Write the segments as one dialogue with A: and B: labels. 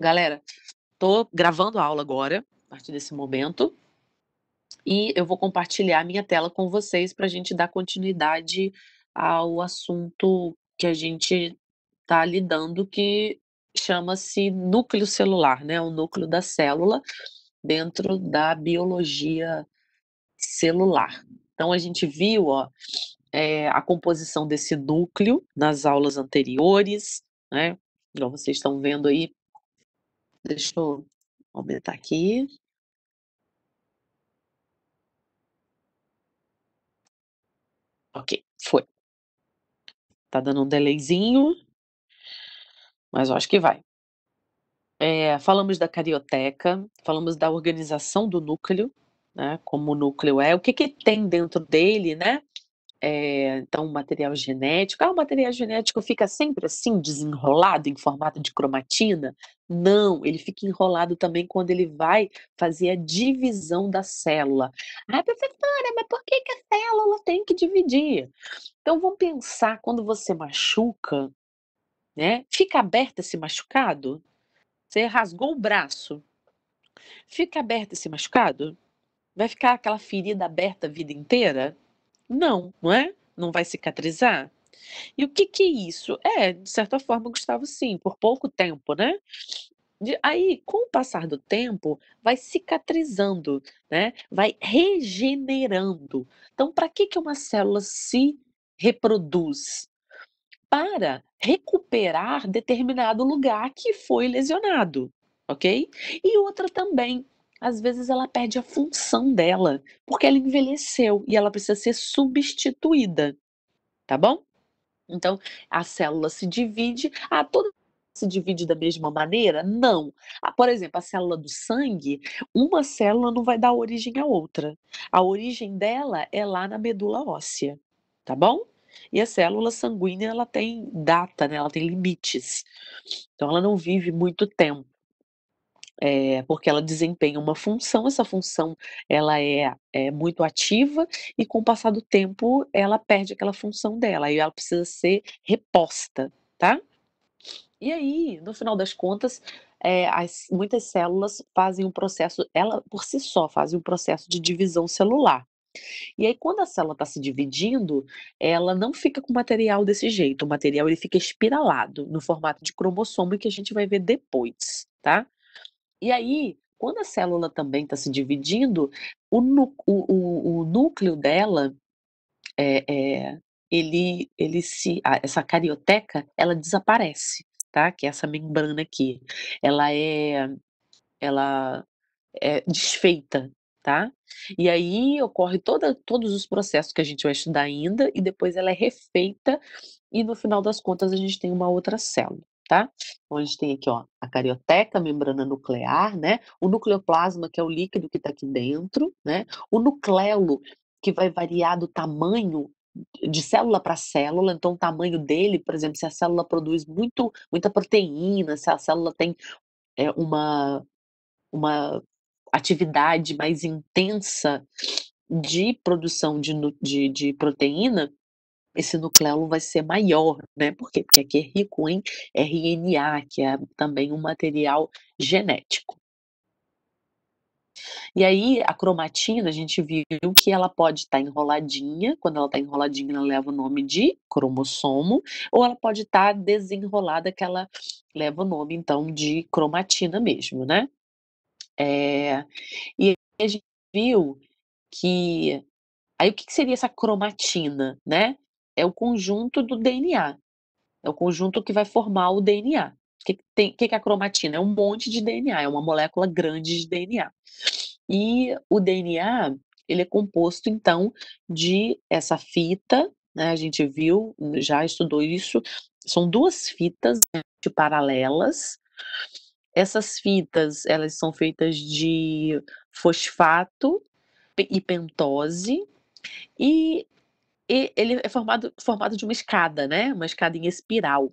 A: galera, tô gravando a aula agora, a partir desse momento, e eu vou compartilhar a minha tela com vocês para a gente dar continuidade ao assunto que a gente está lidando, que chama-se núcleo celular, né? O núcleo da célula dentro da biologia celular. Então a gente viu ó, é, a composição desse núcleo nas aulas anteriores, né? Então vocês estão vendo aí, Deixa eu aumentar aqui. Ok, foi. Tá dando um delayzinho, mas eu acho que vai. É, falamos da carioteca, falamos da organização do núcleo, né? Como o núcleo é, o que, que tem dentro dele, né? É, então, o material genético. Ah, o material genético fica sempre assim, desenrolado, em formato de cromatina? Não, ele fica enrolado também quando ele vai fazer a divisão da célula. Ah, professora, mas por que, que a célula tem que dividir? Então, vamos pensar, quando você machuca, né? Fica aberto esse machucado? Você rasgou o braço. Fica aberto esse machucado? Vai ficar aquela ferida aberta a vida inteira? Não, não é? Não vai cicatrizar? E o que que é isso? É, de certa forma, Gustavo, sim, por pouco tempo, né? De, aí, com o passar do tempo, vai cicatrizando, né? Vai regenerando. Então, para que que uma célula se reproduz? Para recuperar determinado lugar que foi lesionado, ok? E outra também, às vezes ela perde a função dela, porque ela envelheceu e ela precisa ser substituída, tá bom? Então, a célula se divide, ah, toda se divide da mesma maneira? Não. Ah, por exemplo, a célula do sangue, uma célula não vai dar origem à outra. A origem dela é lá na medula óssea, tá bom? E a célula sanguínea, ela tem data, né? ela tem limites. Então, ela não vive muito tempo é, porque ela desempenha uma função, essa função ela é, é, muito ativa e com o passar do tempo ela perde aquela função dela e ela precisa ser reposta, tá? E aí, no final das contas, é, as, muitas células fazem um processo, ela por si só fazem um processo de divisão celular. E aí, quando a célula está se dividindo, ela não fica com material desse jeito. O material ele fica espiralado no formato de cromossomo que a gente vai ver depois, tá? E aí, quando a célula também está se dividindo, o, o, o núcleo dela, é, é, ele, ele se, essa carioteca, ela desaparece, tá? Que é essa membrana aqui, ela é, ela é desfeita, tá? E aí ocorre toda, todos os processos que a gente vai estudar ainda, e depois ela é refeita, e no final das contas a gente tem uma outra célula tá? Então a gente tem aqui, ó, a carioteca, a membrana nuclear, né? O nucleoplasma, que é o líquido que está aqui dentro, né? O nucleolo que vai variar do tamanho de célula para célula, então o tamanho dele, por exemplo, se a célula produz muito, muita proteína, se a célula tem é, uma, uma atividade mais intensa de produção de, de, de proteína, esse nucleolo vai ser maior, né? Por quê? Porque aqui é rico em RNA, que é também um material genético. E aí, a cromatina, a gente viu que ela pode estar tá enroladinha, quando ela está enroladinha, ela leva o nome de cromossomo, ou ela pode estar tá desenrolada, que ela leva o nome, então, de cromatina mesmo, né? É... E a gente viu que. Aí, o que, que seria essa cromatina, né? é o conjunto do DNA. É o conjunto que vai formar o DNA. O que, tem, que, que é a cromatina? É um monte de DNA, é uma molécula grande de DNA. E o DNA, ele é composto, então, de essa fita, né? A gente viu, já estudou isso. São duas fitas né, de paralelas. Essas fitas, elas são feitas de fosfato e pentose. E e ele é formado, formado de uma escada, né? Uma escada em espiral.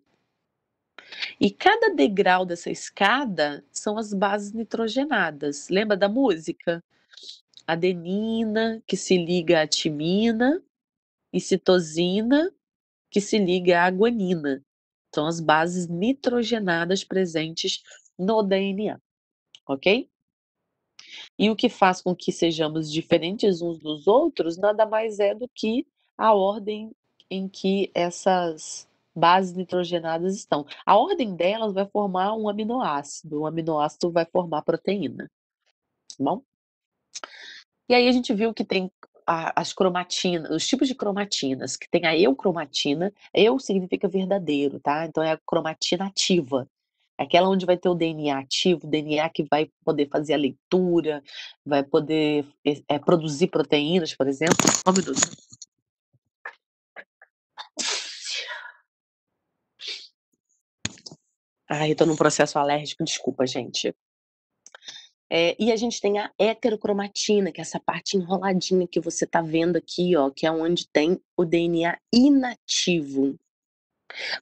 A: E cada degrau dessa escada são as bases nitrogenadas. Lembra da música? Adenina, que se liga à timina, e citosina, que se liga à guanina. São as bases nitrogenadas presentes no DNA, ok? E o que faz com que sejamos diferentes uns dos outros nada mais é do que a ordem em que essas bases nitrogenadas estão. A ordem delas vai formar um aminoácido, o um aminoácido vai formar proteína. Tá bom? E aí a gente viu que tem as cromatinas, os tipos de cromatinas, que tem a eucromatina, eu significa verdadeiro, tá? Então é a cromatina ativa, aquela onde vai ter o DNA ativo, o DNA que vai poder fazer a leitura, vai poder é, produzir proteínas, por exemplo. Oh, meu Ai, eu tô num processo alérgico, desculpa, gente. É, e a gente tem a heterocromatina, que é essa parte enroladinha que você tá vendo aqui, ó, que é onde tem o DNA inativo.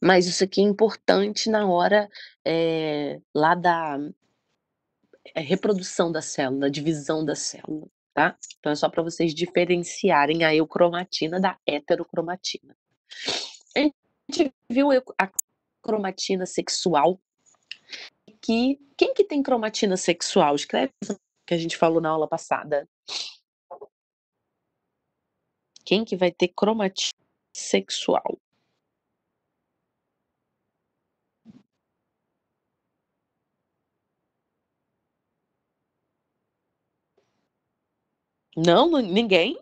A: Mas isso aqui é importante na hora é, lá da é, reprodução da célula, da divisão da célula, tá? Então é só para vocês diferenciarem a eucromatina da heterocromatina. A gente viu a cromatina sexual. Que quem que tem cromatina sexual? Escreve que a gente falou na aula passada. Quem que vai ter cromatina sexual? Não, ninguém?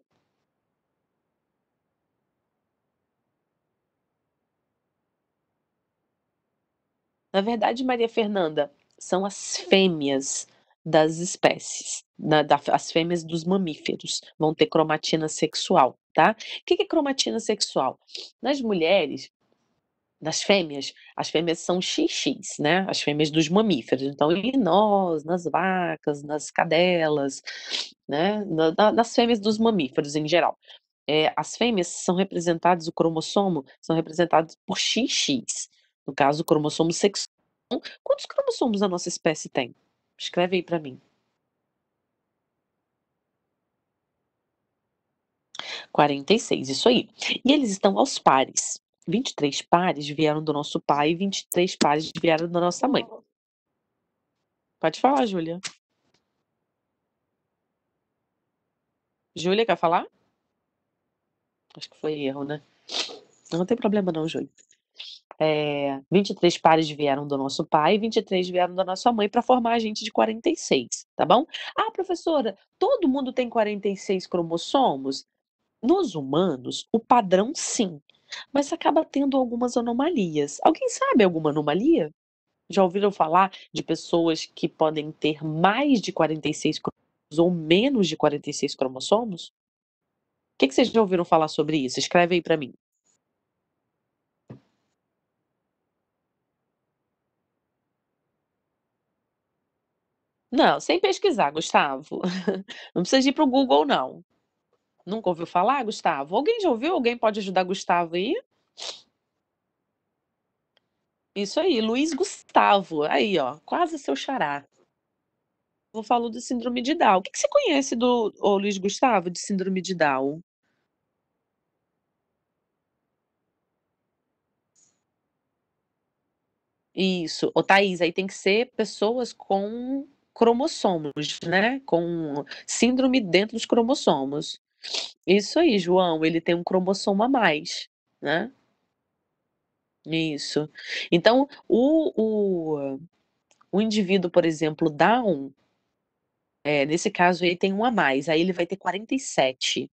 A: Na verdade, Maria Fernanda, são as fêmeas das espécies, na, da, as fêmeas dos mamíferos vão ter cromatina sexual, tá? O que é cromatina sexual? Nas mulheres, nas fêmeas, as fêmeas são XX, né? As fêmeas dos mamíferos. Então, em nós, nas vacas, nas cadelas, né? Na, na, nas fêmeas dos mamíferos em geral. É, as fêmeas são representadas, o cromossomo, são representados por XX. No caso, cromossomo sexual. Quantos cromossomos a nossa espécie tem? Escreve aí para mim. 46, isso aí. E eles estão aos pares. 23 pares vieram do nosso pai e 23 pares vieram da nossa mãe. Pode falar, Júlia. Júlia, quer falar? Acho que foi erro, né? Não tem problema não, Júlia é, eh, 23 pares vieram do nosso pai, 23 vieram da nossa mãe para formar a gente de 46, tá bom? Ah, professora, todo mundo tem 46 cromossomos? Nos humanos, o padrão sim, mas acaba tendo algumas anomalias. Alguém sabe alguma anomalia? Já ouviram falar de pessoas que podem ter mais de 46 cromossomos ou menos de 46 cromossomos? O que, que vocês já ouviram falar sobre isso? Escreve aí para mim. Não, sem pesquisar, Gustavo. Não precisa ir para o Google, não. Nunca ouviu falar, Gustavo? Alguém já ouviu? Alguém pode ajudar Gustavo aí? Isso aí, Luiz Gustavo. Aí, ó, quase seu xará. Vou falar do síndrome de Down. O que, que você conhece do ô, Luiz Gustavo de síndrome de Down? Isso. O Thaís, aí tem que ser pessoas com cromossomos, né? Com síndrome dentro dos cromossomos. Isso aí, João, ele tem um cromossomo a mais, né? Isso. Então, o, o, o indivíduo, por exemplo, Down, é, nesse caso ele tem um a mais, aí ele vai ter 47.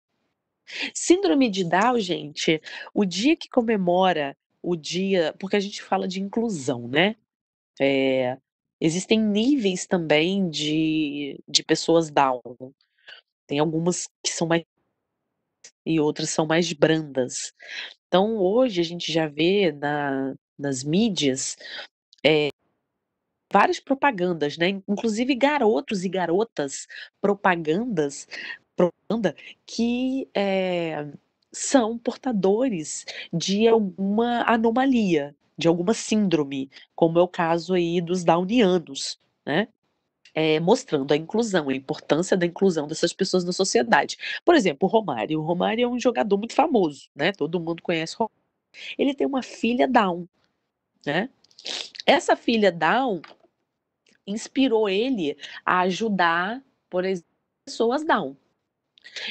A: Síndrome de Down, gente, o dia que comemora o dia, porque a gente fala de inclusão, né? É, Existem níveis também de, de pessoas down. Né? Tem algumas que são mais e outras são mais brandas. Então, hoje a gente já vê na, nas mídias é, várias propagandas, né? Inclusive garotos e garotas propagandas, propaganda que é, são portadores de alguma anomalia de alguma síndrome, como é o caso aí dos downianos, né? É, mostrando a inclusão, a importância da inclusão dessas pessoas na sociedade. Por exemplo, o Romário. O Romário é um jogador muito famoso, né? Todo mundo conhece o Romário. Ele tem uma filha Down, né? Essa filha Down inspirou ele a ajudar, por exemplo, pessoas Down.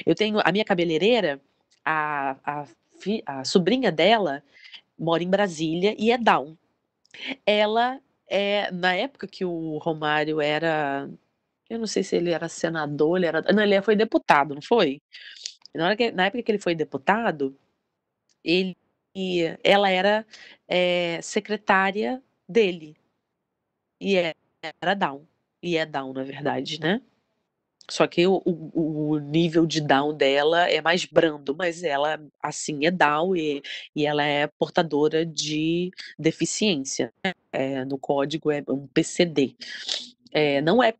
A: Eu tenho a minha cabeleireira, a, a, a sobrinha dela mora em Brasília e é down. Ela é, na época que o Romário era, eu não sei se ele era senador, ele era, não, ele foi deputado, não foi? Na, que, na época que ele foi deputado, ele, ela era é, secretária dele e é, era down e é down na verdade, né? Só que o, o, o, nível de down dela é mais brando, mas ela, assim, é down e, e ela é portadora de deficiência. Né? É, no código é um PCD. É, não é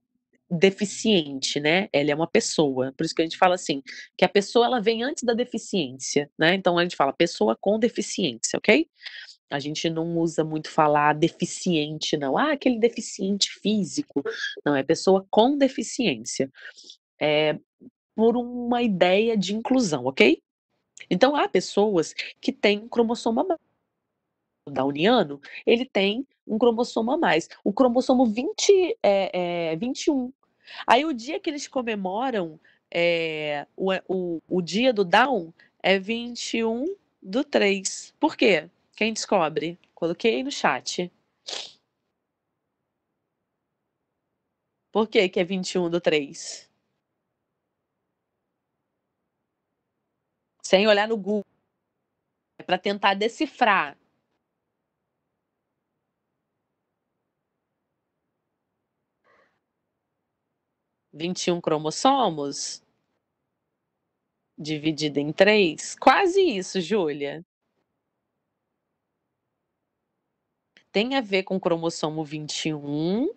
A: deficiente, né? Ela é uma pessoa. Por isso que a gente fala assim, que a pessoa ela vem antes da deficiência, né? Então a gente fala pessoa com deficiência, ok? A gente não usa muito falar deficiente, não. Ah, aquele deficiente físico. Não, é pessoa com deficiência. É por uma ideia de inclusão, ok? Então, há pessoas que têm um cromossoma dauniano, ele tem um cromossomo a mais, o cromossomo 20, é, é, 21. Aí o dia que eles comemoram é, o, é, o, o dia do Down é 21 do 3. Por quê? Quem descobre? Coloquei no chat. Por que, que é 21 do 3? Sem olhar no Google. É para tentar decifrar. Vinte e um cromossomos dividido em três? Quase isso, Júlia. tem a ver com o cromossomo 21,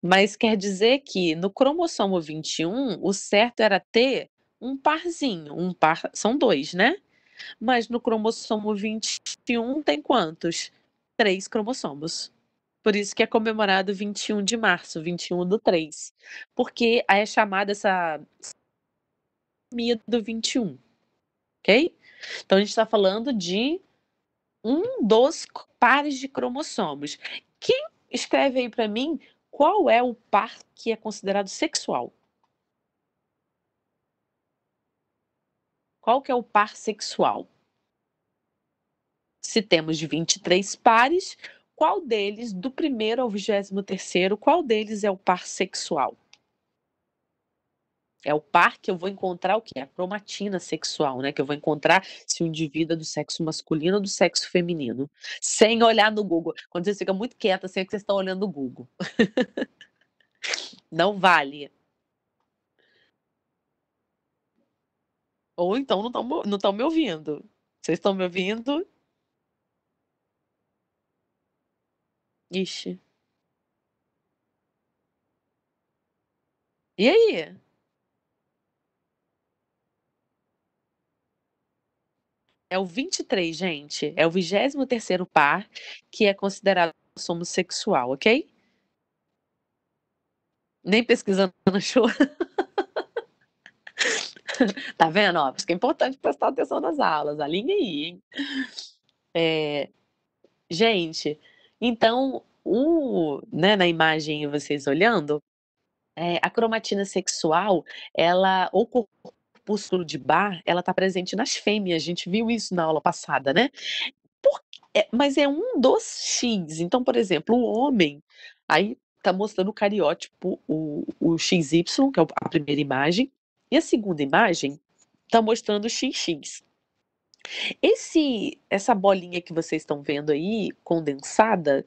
A: mas quer dizer que no cromossomo 21, o certo era ter um parzinho, um par, são dois, né? Mas no cromossomo 21 tem quantos? Três cromossomos. Por isso que é comemorado 21 de março, 21 do 3. Porque é chamada essa do 21. Ok? Então a gente está falando de um dos pares de cromossomos. Quem escreve aí para mim qual é o par que é considerado sexual? Qual que é o par sexual? Se temos 23 pares, qual deles, do primeiro ao 23 terceiro, qual deles é o par sexual? É o par que eu vou encontrar o que? A cromatina sexual, né? Que eu vou encontrar se o indivíduo é do sexo masculino ou do sexo feminino. Sem olhar no Google. Quando você fica muito quieta, assim é que vocês estão olhando no Google. não vale. Ou então não estão me ouvindo. Vocês estão me ouvindo? Ixi. E aí? É o 23, gente. É o 23º par que é considerado homossexual, ok? Nem pesquisando achou. tá vendo? Ó, Porque é importante prestar atenção nas aulas. Alinha aí, hein? É... Gente, então, o, né, na imagem vocês olhando, é, a cromatina sexual, ela ocorre pústulo de bar, ela está presente nas fêmeas. A gente viu isso na aula passada, né? Por... É, mas é um dos X. Então, por exemplo, o homem, aí está mostrando o cariótipo, o, o XY, que é a primeira imagem, e a segunda imagem está mostrando o XX. Esse, essa bolinha que vocês estão vendo aí, condensada,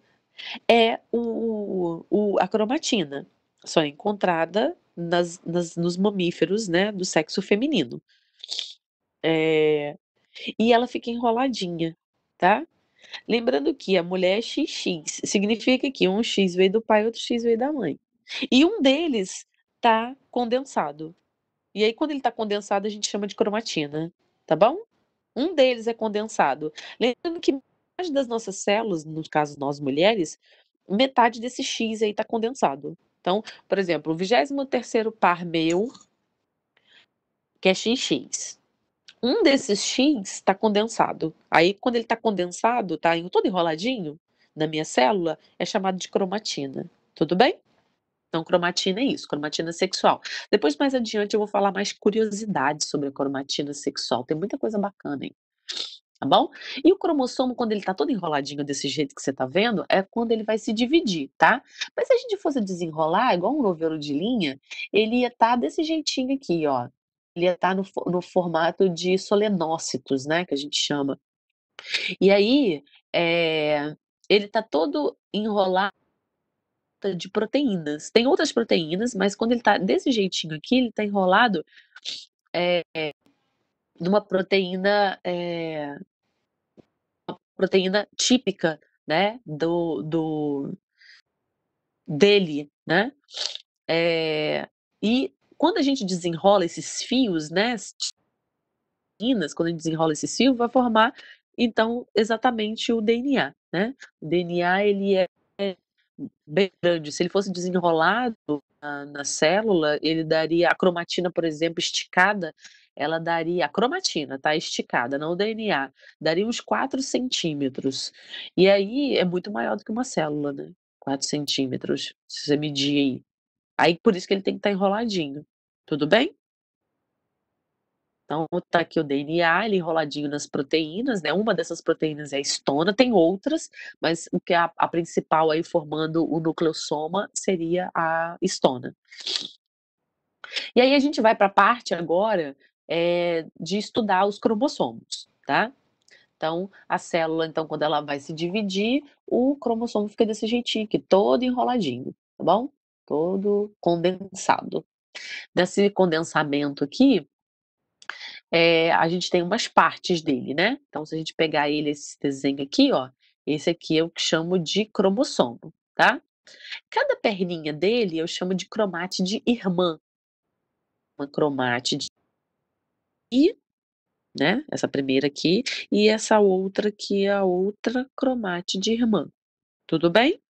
A: é o, o, a cromatina. Só é encontrada nas, nas, nos mamíferos, né, do sexo feminino. É, e ela fica enroladinha, tá? Lembrando que a mulher é XX, significa que um X veio do pai, outro X veio da mãe. E um deles tá condensado. E aí, quando ele tá condensado, a gente chama de cromatina, tá bom? Um deles é condensado. Lembrando que metade das nossas células, no caso nós mulheres, metade desse X aí tá condensado. Então, por exemplo, o 23 par meu, que é xx. Um desses x está condensado. Aí, quando ele está condensado, está todo enroladinho na minha célula, é chamado de cromatina. Tudo bem? Então, cromatina é isso, cromatina sexual. Depois, mais adiante, eu vou falar mais curiosidades sobre a cromatina sexual. Tem muita coisa bacana, hein? tá bom? E o cromossomo, quando ele tá todo enroladinho desse jeito que você tá vendo, é quando ele vai se dividir, tá? Mas se a gente fosse desenrolar, igual um novelo de linha, ele ia estar tá desse jeitinho aqui, ó. Ele ia estar tá no, no formato de solenócitos, né? Que a gente chama. E aí, é, ele tá todo enrolado de proteínas. Tem outras proteínas, mas quando ele tá desse jeitinho aqui, ele tá enrolado é, numa proteína é, proteína típica, né, do, do dele, né? É, e quando a gente desenrola esses fios, né, proteínas, quando a gente desenrola esses fios, vai formar então exatamente o DNA, né? O DNA ele é bem grande. Se ele fosse desenrolado na, na célula, ele daria a cromatina, por exemplo, esticada, ela daria, a cromatina, tá? Esticada, não o DNA, daria uns 4 centímetros. E aí é muito maior do que uma célula, né? 4 centímetros, se você medir aí. Aí por isso que ele tem que estar tá enroladinho. Tudo bem? Então, tá aqui o DNA, ele enroladinho nas proteínas, né? Uma dessas proteínas é a estona, tem outras, mas o que é a, a principal aí formando o nucleossoma seria a estona. E aí a gente vai para a parte agora é, de estudar os cromossomos, tá? Então, a célula, então, quando ela vai se dividir, o cromossomo fica desse jeitinho, que todo enroladinho, tá bom? Todo condensado. Desse condensamento aqui, é, a gente tem umas partes dele, né? Então, se a gente pegar ele, esse desenho aqui, ó, esse aqui eu chamo de cromossomo, tá? Cada perninha dele eu chamo de cromátide irmã. Uma cromátide e, né, essa primeira aqui, e essa outra que a outra cromátide irmã. Tudo bem?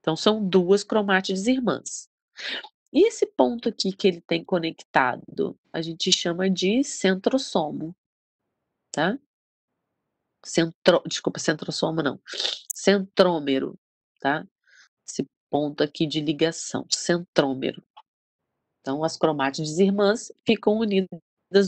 A: Então, são duas cromátides irmãs. E esse ponto aqui que ele tem conectado, a gente chama de centrosomo, tá? Centro, desculpa, centrosomo não. Centrômero, tá? Esse ponto aqui de ligação, centrômero. Então, as cromátides irmãs ficam unidas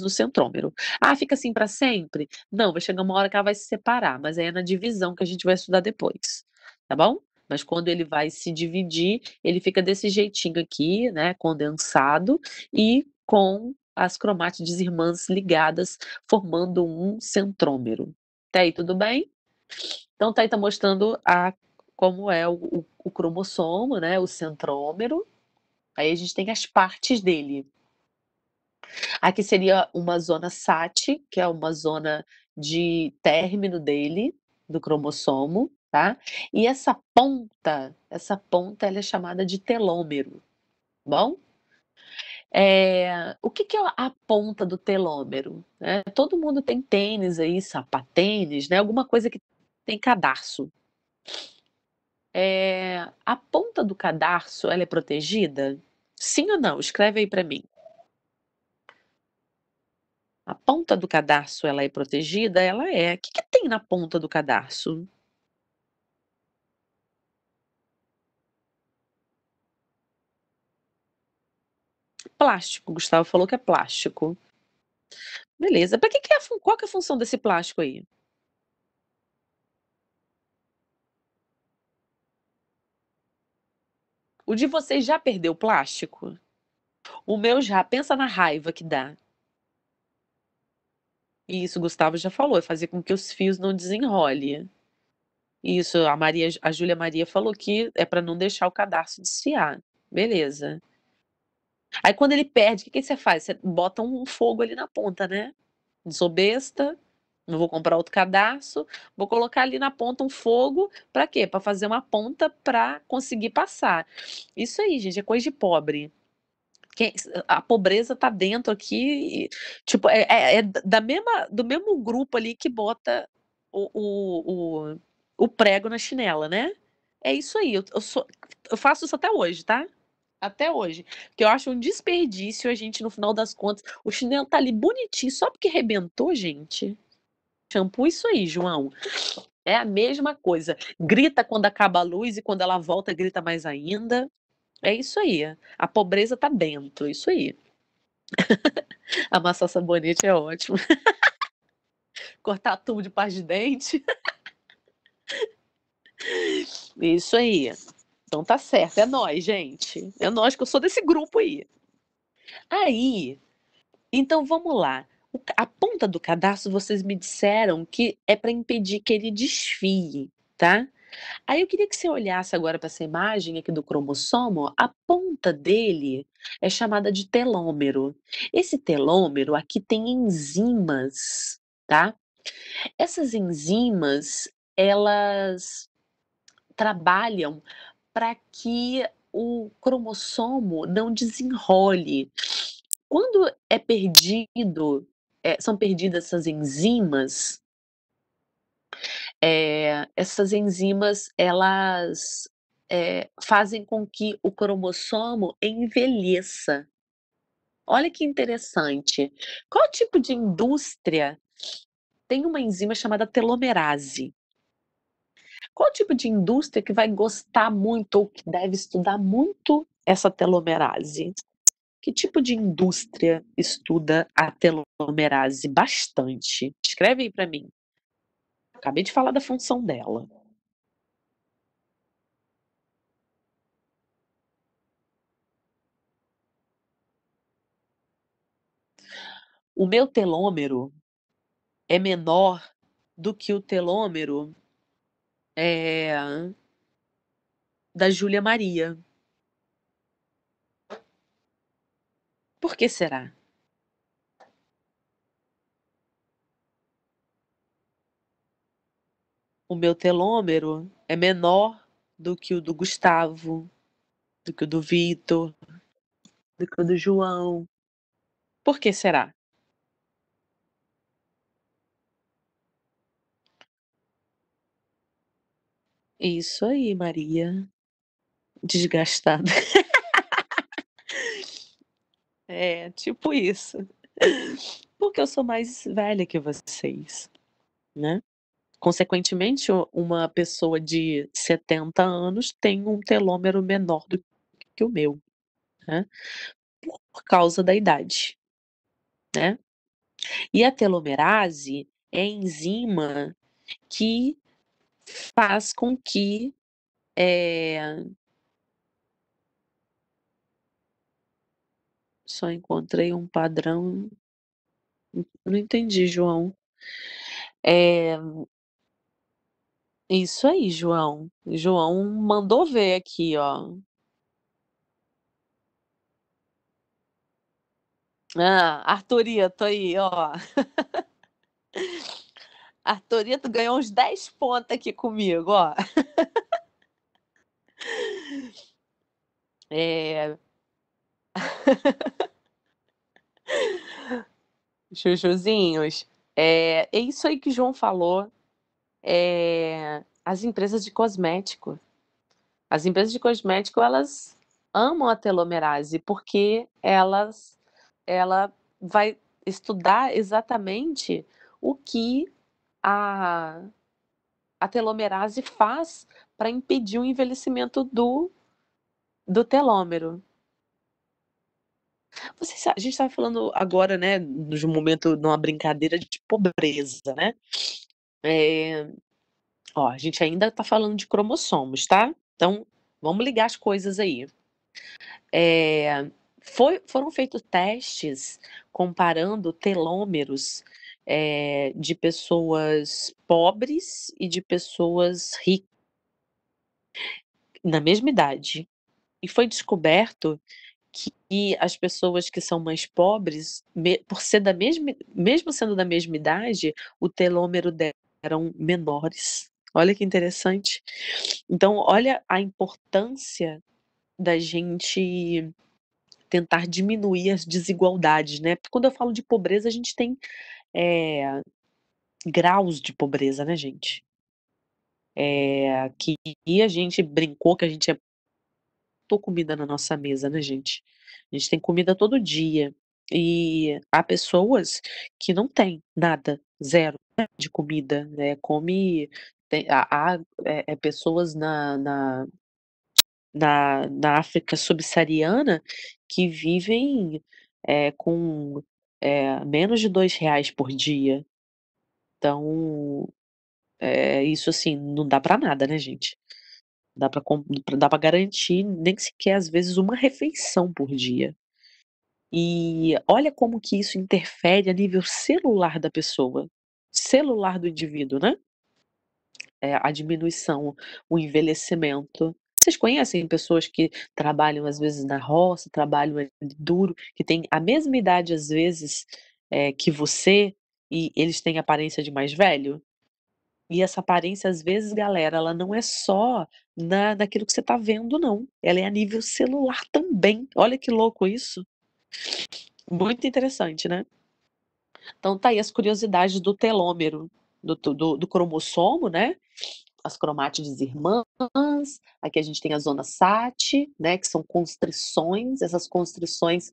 A: no centrômero. Ah, fica assim para sempre? Não, vai chegar uma hora que ela vai se separar, mas aí é na divisão que a gente vai estudar depois, tá bom? Mas quando ele vai se dividir, ele fica desse jeitinho aqui, né, condensado e com as cromátides irmãs ligadas, formando um centrômero. Até aí, tudo bem? Então, tá aí, tá mostrando a, como é o, o, o cromossomo, né, o centrômero. Aí a gente tem as partes dele. Aqui seria uma zona SAT, que é uma zona de término dele, do cromossomo, tá? E essa ponta, essa ponta, ela é chamada de telômero, tá bom? É, o que, que, é a ponta do telômero? Né? Todo mundo tem tênis aí, sapatênis, né? Alguma coisa que tem cadarço. É, a ponta do cadarço, ela é protegida? Sim ou não? Escreve aí para mim. A ponta do cadarço, ela é protegida? Ela é. Que que tem na ponta do cadarço? Plástico, o Gustavo falou que é plástico. Beleza, pra que que é a fun qual que é a função desse plástico aí? O de vocês já perdeu plástico? O meu já, pensa na raiva que dá. E isso o Gustavo já falou, é fazer com que os fios não desenrolem. Isso, a Maria, a Júlia Maria falou que é para não deixar o cadarço desfiar. Beleza. Aí quando ele perde, o que, que você faz? Você bota um fogo ali na ponta, né? Não sou besta, não vou comprar outro cadarço, vou colocar ali na ponta um fogo, para quê? Para fazer uma ponta para conseguir passar. Isso aí, gente, é coisa de pobre a pobreza tá dentro aqui, e, tipo, é, é, é, da mesma, do mesmo grupo ali que bota o, o, o, o prego na chinela, né? É isso aí, eu, eu, sou, eu faço isso até hoje, tá? Até hoje. Que eu acho um desperdício a gente, no final das contas, o chinelo tá ali bonitinho, só porque rebentou, gente. Shampoo, isso aí, João. É a mesma coisa. Grita quando acaba a luz e quando ela volta, grita mais ainda. É isso aí. A pobreza tá dentro, é isso aí. Amassar sabonete é ótimo. Cortar tubo de par de dente. Isso aí. Então tá certo, é nós, gente. É nós que eu sou desse grupo aí. Aí, então vamos lá. A ponta do cadastro, vocês me disseram que é para impedir que ele desfie, tá? Aí eu queria que você olhasse agora para essa imagem aqui do cromossomo, a ponta dele é chamada de telômero. Esse telômero aqui tem enzimas, tá? Essas enzimas, elas trabalham para que o cromossomo não desenrole. Quando é perdido, é, são perdidas essas enzimas, é, essas enzimas elas é, fazem com que o cromossomo envelheça. Olha que interessante. Qual tipo de indústria tem uma enzima chamada telomerase? Qual tipo de indústria que vai gostar muito ou que deve estudar muito essa telomerase? Que tipo de indústria estuda a telomerase bastante? Escreve aí para mim. Acabei de falar da função dela. O meu telômero é menor do que o telômero é, da Júlia Maria. Por que será? o meu telômero é menor do que o do Gustavo, do que o do Vitor, do que o do João. Por que será? Isso aí, Maria. Desgastada. é, tipo isso. Porque eu sou mais velha que vocês, né? Consequentemente, uma pessoa de 70 anos tem um telômero menor do que o meu, né? por causa da idade. Né? E a telomerase é a enzima que faz com que é... Só encontrei um padrão. Não entendi, João. É, isso aí, João. João mandou ver aqui, ó. Ah, Arthurito aí, ó. Arthurito ganhou uns 10 pontos aqui comigo, ó. É... Chuchuzinhos, é, é isso aí que o João falou é, as empresas de cosmético. As empresas de cosmético, elas amam a telomerase porque elas ela vai estudar exatamente o que a, a telomerase faz para impedir o envelhecimento do, do telômero. Você, a gente estava falando agora, né, no momento numa brincadeira de pobreza, né? É... Ó, a gente ainda está falando de cromossomos, tá? Então, vamos ligar as coisas aí. É... Foi, foram feitos testes comparando telômeros é, de pessoas pobres e de pessoas ricas na mesma idade. E foi descoberto que as pessoas que são mais pobres, por ser da mesma, mesmo sendo da mesma idade, o telômero eram menores. Olha que interessante. Então, olha a importância da gente tentar diminuir as desigualdades, né? Porque quando eu falo de pobreza, a gente tem é, graus de pobreza, né, gente? É, que a gente brincou que a gente é tô comida na nossa mesa, né, gente? A gente tem comida todo dia. E há pessoas que não têm nada, zero de comida, né? Come. Tem, há, há é, pessoas na, na, na, na África subsaariana que vivem é, com é, menos de dois reais por dia. Então, é, isso assim, não dá para nada, né, gente? Dá para dá pra garantir nem sequer, às vezes, uma refeição por dia. E olha como que isso interfere a nível celular da pessoa celular do indivíduo, né? É, a diminuição, o envelhecimento. Vocês conhecem pessoas que trabalham às vezes na roça, trabalham duro, que têm a mesma idade às vezes é, que você e eles têm aparência de mais velho? E essa aparência, às vezes, galera, ela não é só na, naquilo que você está vendo, não. Ela é a nível celular também. Olha que louco isso. Muito interessante, né? Então, tá aí as curiosidades do telômero, do, do, do cromossomo, né? As cromátides irmãs, aqui a gente tem a zona SAT, né? Que são constrições, essas constrições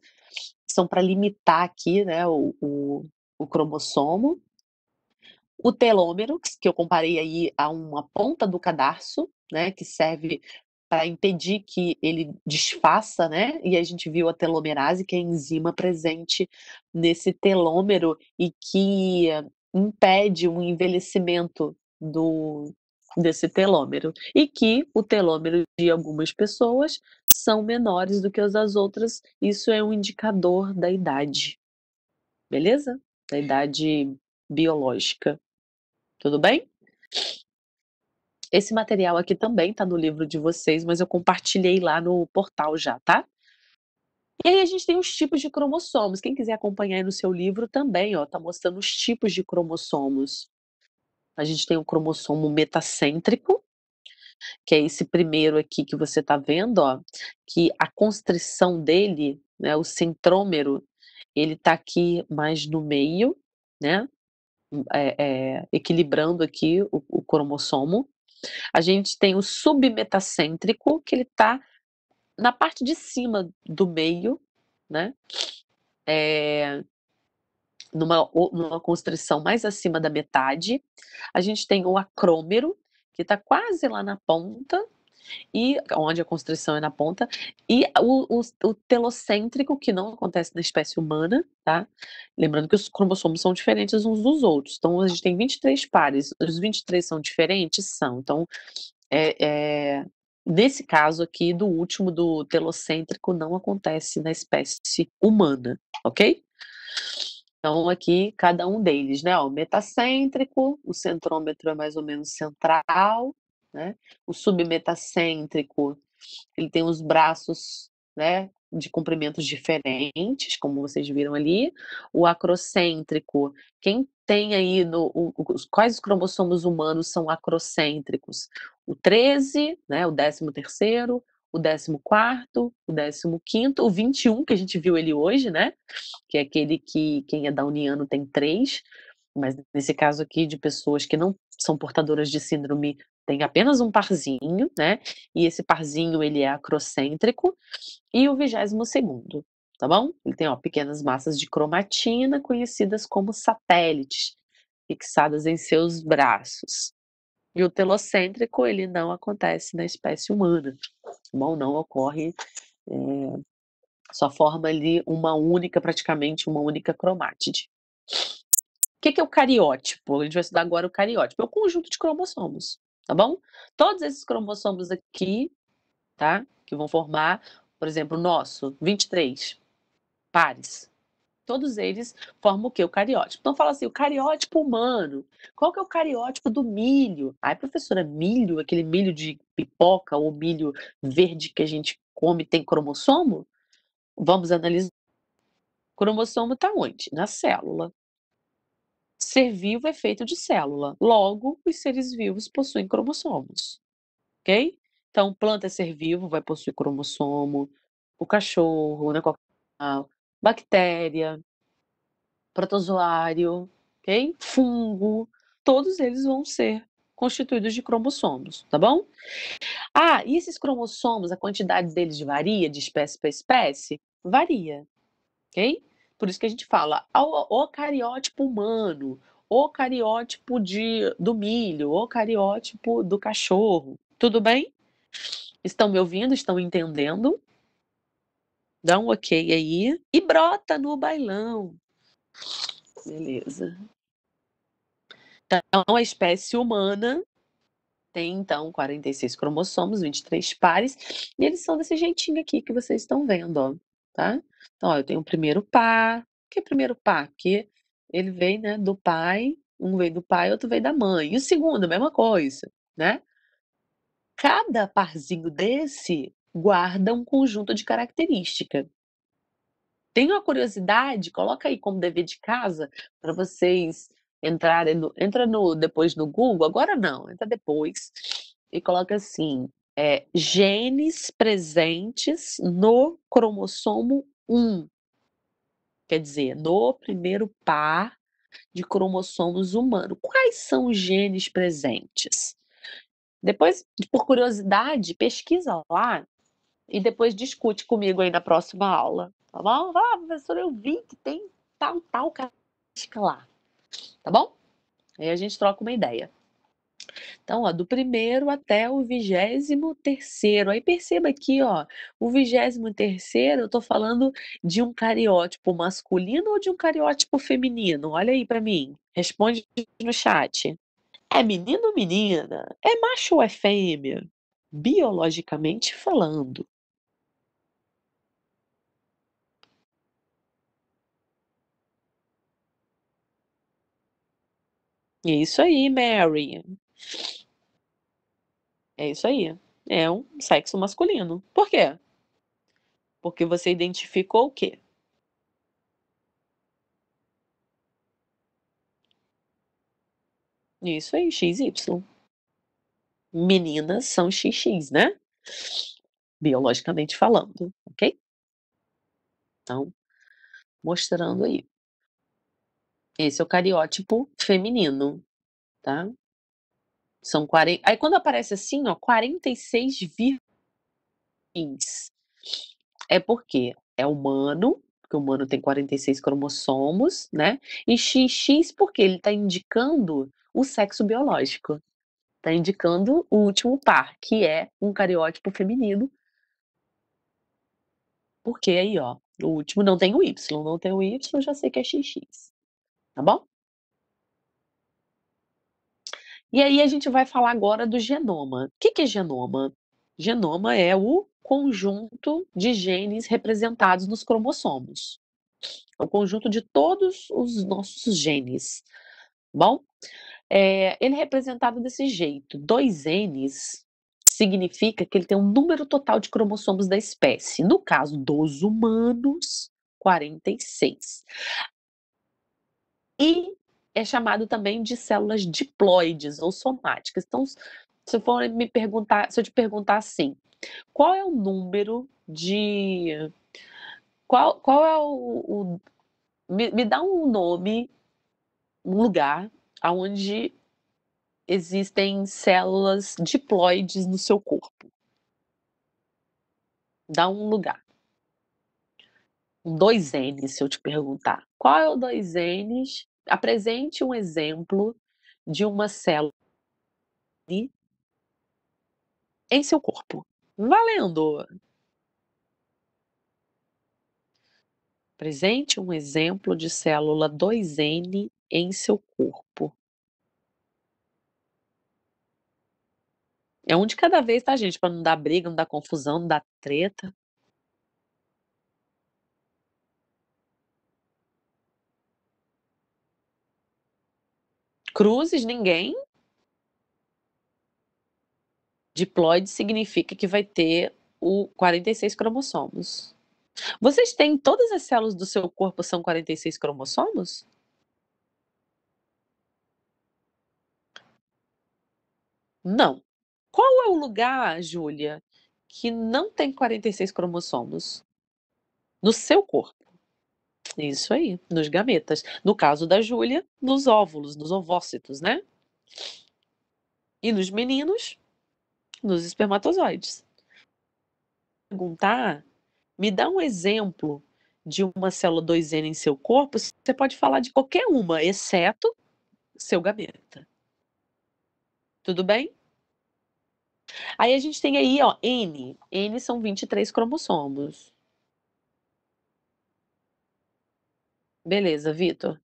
A: são para limitar aqui, né? o, o, o cromossomo. O telômero, que eu comparei aí a uma ponta do cadarço, né, que serve para impedir que ele desfaça, né? E a gente viu a telomerase, que é a enzima presente nesse telômero e que impede um envelhecimento do desse telômero e que o telômero de algumas pessoas são menores do que os das outras. Isso é um indicador da idade, beleza? Da idade biológica. Tudo bem? Esse material aqui também está no livro de vocês, mas eu compartilhei lá no portal já, tá? E aí a gente tem os tipos de cromossomos. Quem quiser acompanhar aí no seu livro também, ó, tá mostrando os tipos de cromossomos. A gente tem o cromossomo metacêntrico, que é esse primeiro aqui que você tá vendo, ó, que a constrição dele, né, o centrômero, ele tá aqui mais no meio, né, é, é, equilibrando aqui o, o cromossomo. A gente tem o submetacêntrico, que ele está na parte de cima do meio, né? É, numa, numa constrição mais acima da metade. A gente tem o acrômero, que está quase lá na ponta, e onde a constrição é na ponta, e o, o, o telocêntrico, que não acontece na espécie humana, tá? Lembrando que os cromossomos são diferentes uns dos outros. Então, a gente tem 23 pares. Os 23 são diferentes? São. Então, é, é, nesse caso aqui, do último, do telocêntrico, não acontece na espécie humana, ok? Então, aqui, cada um deles, né? O metacêntrico, o centrômetro é mais ou menos central, né? O submetacêntrico, ele tem os braços, né, de comprimentos diferentes, como vocês viram ali. O acrocêntrico, quem tem aí no, o, quais os cromossomos humanos são acrocêntricos? O 13, né, o 13 terceiro, o 14, o 15, o 21, que a gente viu ele hoje, né? Que é aquele que quem é dauniano tem três, mas nesse caso aqui de pessoas que não são portadoras de síndrome tem apenas um parzinho, né? E esse parzinho ele é acrocêntrico e o vigésimo segundo, tá bom? Ele tem ó, pequenas massas de cromatina conhecidas como satélites fixadas em seus braços. E o telocêntrico ele não acontece na espécie humana, tá bom? Não ocorre é, só forma ali uma única, praticamente uma única cromátide. O que, que, é o cariótipo? A gente vai estudar agora o cariótipo. É o conjunto de cromossomos tá bom? Todos esses cromossomos aqui, tá? Que vão formar, por exemplo, o nosso, 23 pares. Todos eles formam o que? O cariótipo. Então fala assim, o cariótipo humano. Qual que é o cariótipo do milho? Ai, professora, milho, aquele milho de pipoca ou milho verde que a gente come tem cromossomo? Vamos analisar. O cromossomo está onde? Na célula. Ser vivo é feito de célula. Logo, os seres vivos possuem cromossomos. Ok? Então, planta é ser vivo, vai possuir cromossomo. O cachorro, né? Bactéria, protozoário, ok? Fungo. Todos eles vão ser constituídos de cromossomos, tá bom? Ah, e esses cromossomos, a quantidade deles varia de espécie para espécie? Varia, ok? Por isso que a gente fala o, o cariótipo humano, o cariótipo de, do milho, o cariótipo do cachorro. Tudo bem? Estão me ouvindo? Estão entendendo? Dá então, um ok aí. E brota no bailão. Beleza. Então, a espécie humana tem, então, 46 cromossomos, 23 pares. E eles são desse jeitinho aqui que vocês estão vendo, ó tá? Então, ó, eu tenho o primeiro par. O que é primeiro par? Porque ele vem, né, do pai, um veio do pai, outro veio da mãe. E o segundo, a mesma coisa, né? Cada parzinho desse guarda um conjunto de característica. Tem uma curiosidade? Coloca aí como dever de casa para vocês entrarem no, entra no depois no Google, agora não, entra depois e coloca assim: é, genes presentes no cromossomo 1. Quer dizer, no primeiro par de cromossomos humanos. Quais são os genes presentes? Depois, por curiosidade, pesquisa lá e depois discute comigo aí na próxima aula. Tá bom? Ah, professora, eu vi que tem tal, tal característica lá. Tá bom? Aí a gente troca uma ideia. Então, ó, do primeiro até o vigésimo terceiro. Aí perceba aqui, ó, o vigésimo terceiro, eu tô falando de um cariótipo masculino ou de um cariótipo feminino? Olha aí para mim, responde no chat. É menino ou menina? É macho ou é fêmea? Biologicamente falando. É isso aí, Mary. É isso aí. É um sexo masculino. Por quê? Porque você identificou o quê? Isso aí, XY. Meninas são XX, né? Biologicamente falando, ok? Então, mostrando aí. Esse é o cariótipo feminino, tá? São 40. Aí quando aparece assim, ó, 46 virgens. É porque é humano, porque o humano tem 46 cromossomos, né? E XX porque ele está indicando o sexo biológico. Está indicando o último par, que é um cariótipo feminino. Porque aí, ó, o último não tem o Y, não tem o Y, já sei que é XX. Tá bom? E aí a gente vai falar agora do genoma. O que, é genoma? Genoma é o conjunto de genes representados nos cromossomos. É o conjunto de todos os nossos genes. Bom, é, ele é representado desse jeito. Dois N's significa que ele tem um número total de cromossomos da espécie. No caso dos humanos, 46. E é chamado também de células diploides ou somáticas. Então, se for me perguntar, se eu te perguntar assim, qual é o número de qual, qual é o, o me, me dá um nome, um lugar aonde existem células diploides no seu corpo. Dá um lugar. Um 2N, se eu te perguntar. Qual é o 2N apresente um exemplo de uma célula em seu corpo. Valendo! Apresente um exemplo de célula 2N em seu corpo. É um de cada vez, tá, gente? Para não dar briga, não dar confusão, não dar treta. Cruzes, ninguém. Diploide significa que vai ter o 46 cromossomos. Vocês têm todas as células do seu corpo são 46 cromossomos? Não. Qual é o lugar, Júlia, que não tem 46 cromossomos? No seu corpo. Isso aí, nos gametas. No caso da Júlia, nos óvulos, nos ovócitos, né? E nos meninos, nos espermatozoides. Perguntar, me dá um exemplo de uma célula 2N em seu corpo, você pode falar de qualquer uma, exceto seu gameta. Tudo bem? Aí a gente tem aí, ó, N. N são 23 cromossomos. Beleza, Vitor.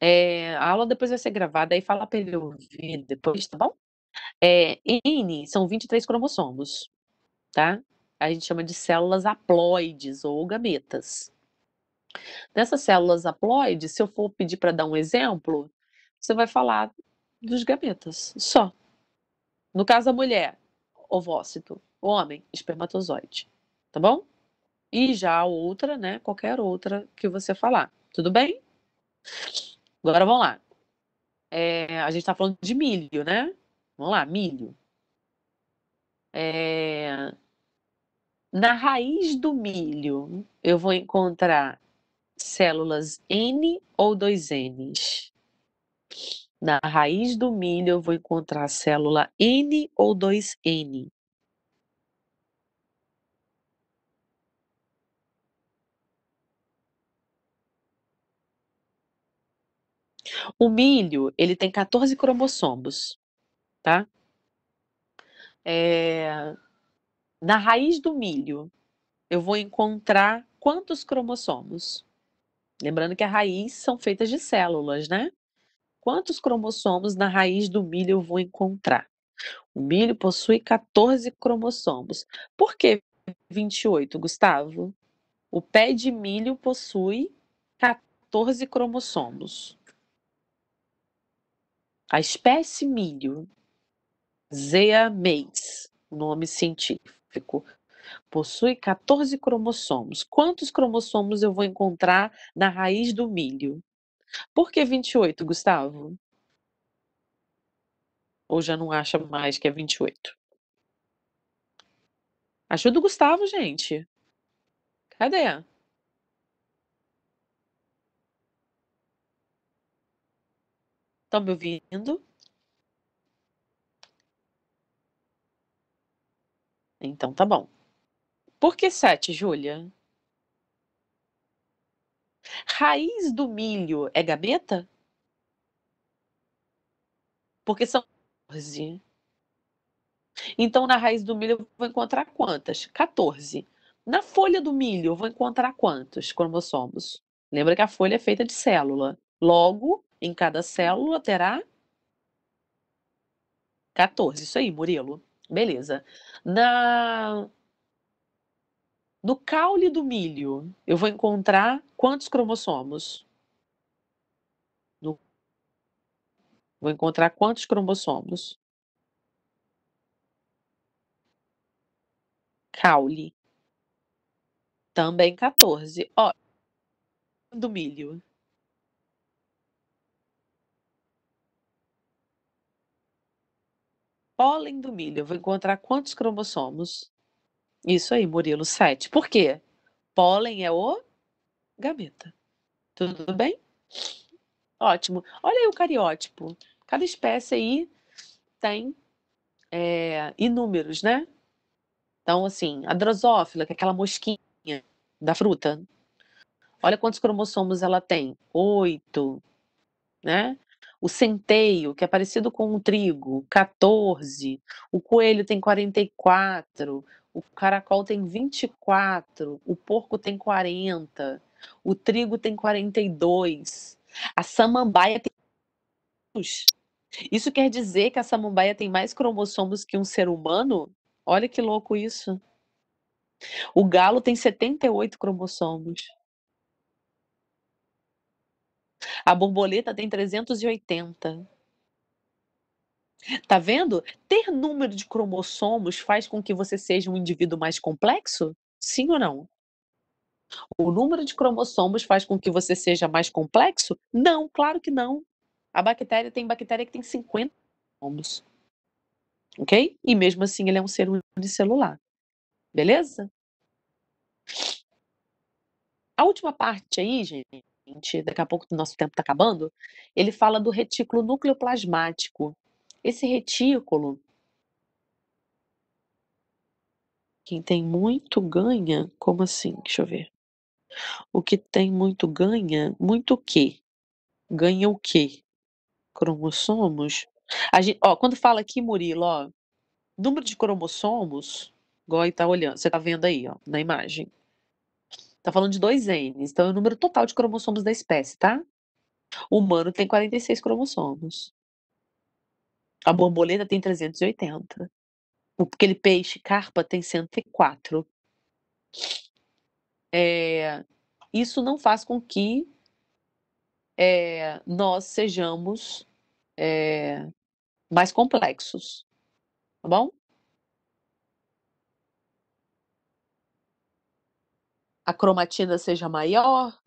A: É, a aula depois vai ser gravada, aí fala pra ele ouvir depois, tá bom? É, N são 23 cromossomos, tá? A gente chama de células haploides ou gametas. Nessas células haploides, se eu for pedir para dar um exemplo, você vai falar dos gametas, só. No caso da mulher, ovócito, o homem, espermatozoide, tá bom? e já a outra, né? Qualquer outra que você falar. Tudo bem? Agora vamos lá. É, a gente está falando de milho, né? Vamos lá, milho. É, na raiz do milho, eu vou encontrar células N ou 2Ns? Na raiz do milho, eu vou encontrar célula N ou 2N. O milho, ele tem 14 cromossomos, tá? É... Na raiz do milho, eu vou encontrar quantos cromossomos? Lembrando que a raiz são feitas de células, né? Quantos cromossomos na raiz do milho eu vou encontrar? O milho possui 14 cromossomos. Por que 28, Gustavo? O pé de milho possui 14 cromossomos. A espécie milho, Zea mays, nome científico, possui 14 cromossomos. Quantos cromossomos eu vou encontrar na raiz do milho? Por que 28, Gustavo? Ou já não acha mais que é 28? Ajuda o Gustavo, gente. Cadê? Estão tá me ouvindo? Então tá bom. Por que sete, Júlia? Raiz do milho é gaveta? Porque são 14. Então, na raiz do milho eu vou encontrar quantas? 14. Na folha do milho eu vou encontrar quantos cromossomos? Lembra que a folha é feita de célula. Logo, em cada célula terá 14. Isso aí, Murilo. Beleza. Na no caule do milho, eu vou encontrar quantos cromossomos? No... Vou encontrar quantos cromossomos? Caule. Também 14. Ó, do milho. pólen do milho, eu vou encontrar quantos cromossomos? Isso aí, Murilo, sete. Por quê? Pólen é o gameta. Tudo bem? Ótimo. Olha aí o cariótipo. Cada espécie aí tem é, inúmeros, né? Então, assim, a drosófila, que é aquela mosquinha da fruta, olha quantos cromossomos ela tem. Oito, né? o centeio, que é parecido com o trigo, 14, o coelho tem 44, o caracol tem 24, o porco tem 40, o trigo tem 42, a samambaia tem. Isso quer dizer que a samambaia tem mais cromossomos que um ser humano? Olha que louco isso. O galo tem 78 cromossomos. A borboleta tem 380. Tá vendo? Ter número de cromossomos faz com que você seja um indivíduo mais complexo? Sim ou não? O número de cromossomos faz com que você seja mais complexo? Não, claro que não. A bactéria tem bactéria que tem 50 cromossomos. Ok? E mesmo assim ele é um ser unicelular. Beleza? A última parte aí, gente, daqui a pouco o nosso tempo está acabando, ele fala do retículo nucleoplasmático. Esse retículo, quem tem muito ganha, como assim? Deixa eu ver. O que tem muito ganha, muito o quê? Ganha o quê? Cromossomos? A gente, ó, quando fala aqui, Murilo, ó, número de cromossomos, igual aí tá olhando, você tá vendo aí, ó, na imagem Tá falando de dois N's, então é o número total de cromossomos da espécie, tá? O humano tem 46 cromossomos. A borboleta tem 380. Aquele peixe carpa tem 104. É, isso não faz com que é, nós sejamos é, mais complexos, tá bom? a cromatina seja maior,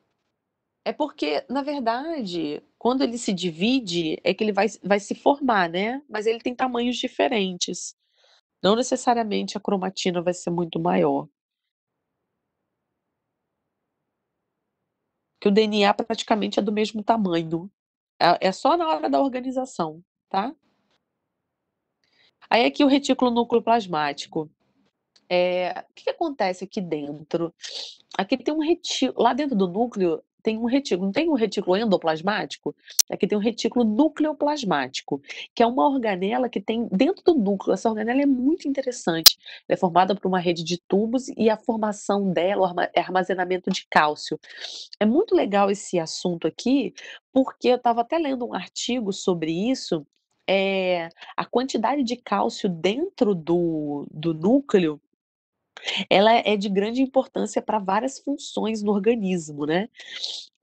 A: é porque, na verdade, quando ele se divide, é que ele vai, vai se formar, né? Mas ele tem tamanhos diferentes. Não necessariamente a cromatina vai ser muito maior. Que o DNA é praticamente é do mesmo tamanho. É, é só na hora da organização, tá? Aí aqui é o retículo núcleo plasmático. É, o que, que, acontece aqui dentro? Aqui tem um retículo, lá dentro do núcleo tem um retículo, não tem um retículo endoplasmático? Aqui tem um retículo nucleoplasmático, que é uma organela que tem dentro do núcleo. Essa organela é muito interessante. Ela é formada por uma rede de tubos e a formação dela é armazenamento de cálcio. É muito legal esse assunto aqui, porque eu estava até lendo um artigo sobre isso. É, a quantidade de cálcio dentro do, do núcleo ela é de grande importância para várias funções no organismo, né?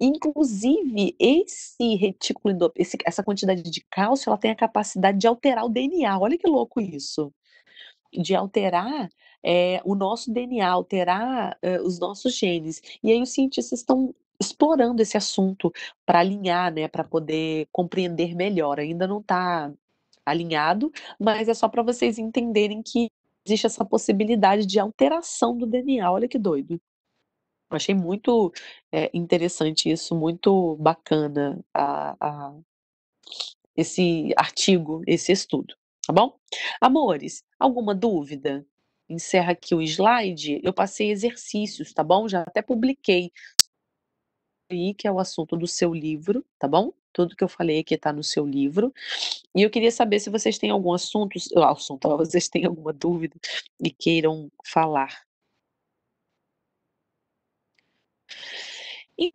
A: Inclusive, esse retículo, esse, essa quantidade de cálcio, ela tem a capacidade de alterar o DNA. Olha que louco isso. De alterar é, o nosso DNA, alterar é, os nossos genes. E aí os cientistas estão explorando esse assunto para alinhar, né, para poder compreender melhor. Ainda não está alinhado, mas é só para vocês entenderem que existe essa possibilidade de alteração do DNA. Olha que doido. achei muito é, interessante isso, muito bacana a, a, esse artigo, esse estudo, tá bom? Amores, alguma dúvida? Encerra aqui o slide. Eu passei exercícios, tá bom? Já até publiquei que é o assunto do seu livro, tá bom? tudo que eu falei aqui está no seu livro. E eu queria saber se vocês têm algum assunto, ah, assunto, vocês têm alguma dúvida e queiram falar.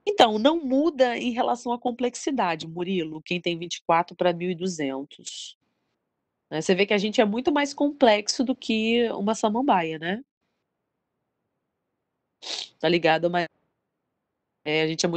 A: Então, não muda em relação à complexidade, Murilo, quem tem 24 para 1.200. Você vê que a gente é muito mais complexo do que uma samambaia, né? Tá ligado? Mas é, a gente é muito